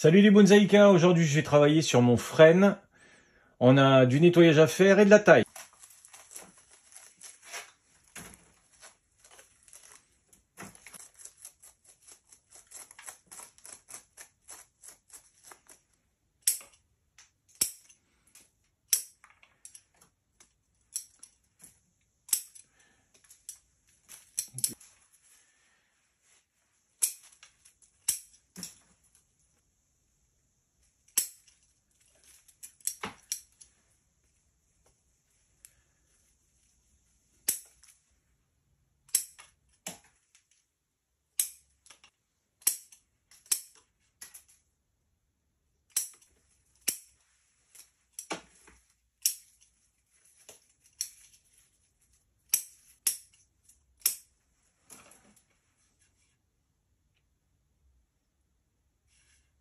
Salut les bonsaïka, aujourd'hui je vais travailler sur mon frêne. On a du nettoyage à faire et de la taille.